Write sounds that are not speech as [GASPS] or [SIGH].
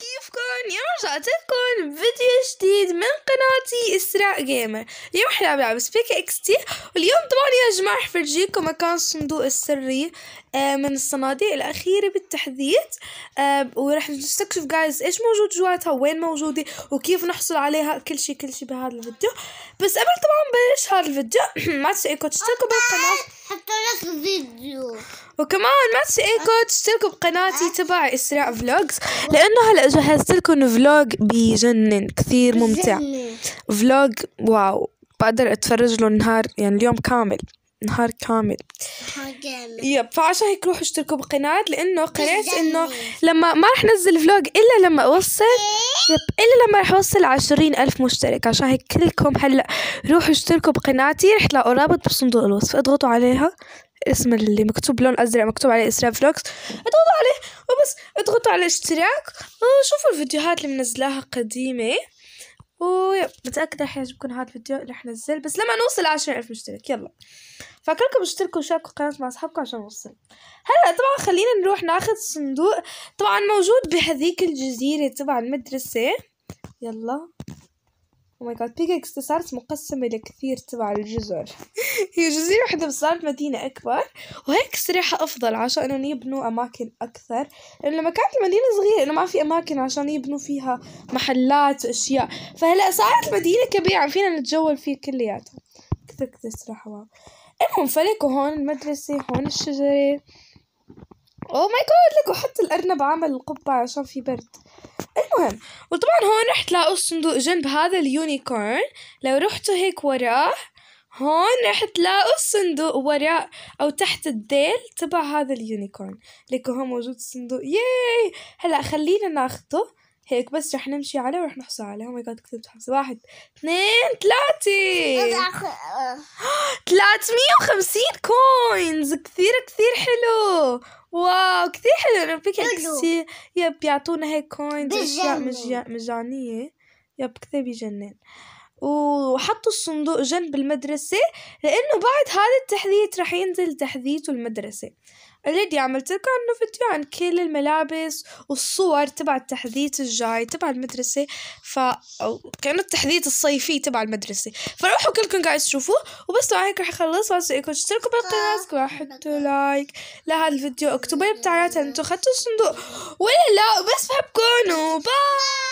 كيفكن يا رجعت لكم بفيديو جديد من قناتي اسراء جيمر اليوم احنا بلعب سبيك اكس تي واليوم طبعا يا جماعه رح فرجيكم مكان الصندوق السري آه، من الصناديق الاخيره بالتحديد آه، ورح نستكشف جايز ايش موجود جواتها وين موجوده وكيف نحصل عليها كل شيء كل شيء بهذا الفيديو بس قبل طبعا بلش هذا الفيديو [CLEARS THROAT] ما تنسوا انكم تشتركوا بالقناه حتى لك فيديو وكمان ما تنسوا تشتركوا بقناتي تبع اسراء فلوجز لانه هلا جهزت لكم فلوج بجنن كثير ممتع فلوج واو بقدر اتفرج له النهار يعني اليوم كامل نهار كامل يب فعشان هيك روحوا اشتركوا بقناة لأنه قررت إنه لما ما رح نزل فلوج إلا لما أوصل إيه؟ يب إلا لما رح أوصل عشرين ألف مشترك عشان هيك كلكم هلأ روحوا اشتركوا بقناتي رح تلاقوا رابط بصندوق الوصف اضغطوا عليها اسم اللي مكتوب لون أزرق مكتوب عليه إسراء فلوكس اضغطوا عليه وبس اضغطوا على الاشتراك وشوفوا الفيديوهات اللي منزلاها قديمة ويب متأكدة راح يعجبكم هذا الفيديو اللي راح نزل بس لما نوصل عشرة ألف مشترك يلا فكلكم اشتركوا وشاركوا القناة مع أصحابكم عشان نوصل هلا طبعا خلينا نروح ناخذ صندوق طبعا موجود بهذيك الجزيرة تبع المدرسة يلا ماي جاد بيكاكس صارت مقسمة لكثير تبع الجزر [LAUGHS] هي جزيرة وحدة بس صارت مدينة أكبر وهيك السياحة أفضل عشان إنهم يبنوا أماكن أكثر لانه لما كانت المدينة صغيرة إنه ما في أماكن عشان يبنوا فيها محلات وأشياء فهلا صارت مدينة كبيرة فينا نتجول فيها كلياتها كثير كثير صراحة واو المهم فلكوا هون المدرسة هون الشجرة اوه ماي جاد لقوا حتى الارنب عمل القبعه عشان في برد المهم وطبعا هون رح تلاقوا الصندوق جنب هذا اليونيكورن لو رحتوا هيك وراه هون رح تلاقوا الصندوق وراء او تحت الديل تبع هذا اليونيكورن لكو هون موجود الصندوق ياي هلا خلينا ناخده هيك بس رح نمشي عليه ورح نحصل عليه او ماي جاد كتبت حفظ واحد اثنين ثلاثة 350 كوينز [GASPS] كثير كثير حلو واو كثير حلو بيك اكسي يب بيعطونا هيك كوينز اشياء مجانيه يب كثير بجنن وحطوا الصندوق جنب المدرسة لأنه بعد هذا التحديث رح ينزل تحديث المدرسة اللي عملته كان فيديو عن كل الملابس والصور تبع التحديث الجاي تبع المدرسة ف أو كأنه التحديث الصيفي تبع المدرسة فروحوا كلكم قاعد تشوفوه وبس لو هيك رح أخلص وعسى إنكم تشتركوا بالقناة وحطوا لايك لهذا الفيديو اكتبوا لي بتعليقات انتم أخذتوا الصندوق ولا لا بس بحبكم وباي